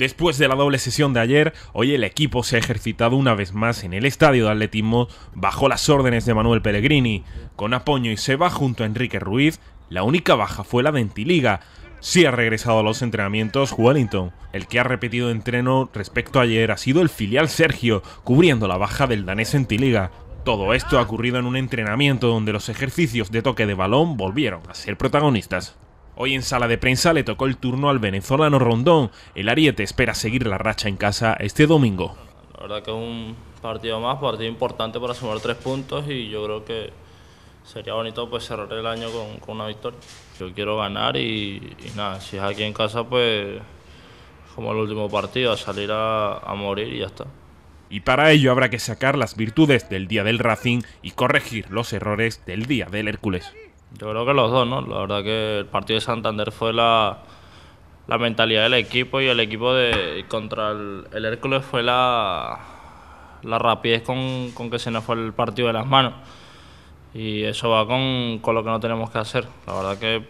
Después de la doble sesión de ayer, hoy el equipo se ha ejercitado una vez más en el estadio de atletismo bajo las órdenes de Manuel Pellegrini. Con Apoño y Seba junto a Enrique Ruiz, la única baja fue la de Entiliga. Sí ha regresado a los entrenamientos Wellington. El que ha repetido entreno respecto a ayer ha sido el filial Sergio, cubriendo la baja del danés Entiliga. Todo esto ha ocurrido en un entrenamiento donde los ejercicios de toque de balón volvieron a ser protagonistas. Hoy en sala de prensa le tocó el turno al venezolano Rondón. El Ariete espera seguir la racha en casa este domingo. La verdad que es un partido más, partido importante para sumar tres puntos y yo creo que sería bonito pues cerrar el año con, una victoria. Yo quiero ganar y, nada, si es aquí en casa pues como el último partido, salir a morir y ya está y para ello habrá que sacar las virtudes del día del Racing y corregir los errores del día del Hércules. Yo creo que los dos, ¿no? La verdad que el partido de Santander fue la, la mentalidad del equipo y el equipo de contra el, Hércules fue la, la rapidez con, con, que se nos fue el partido de las manos. Y eso va con, con lo que no tenemos que hacer. La verdad que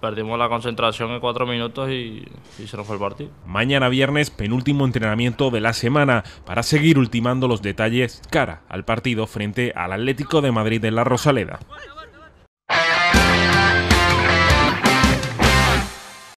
perdimos la concentración en cuatro minutos y, y, se nos fue el partido. Mañana viernes, penúltimo entrenamiento de la semana para seguir ultimando los detalles cara al partido frente al Atlético de Madrid en la Rosaleda.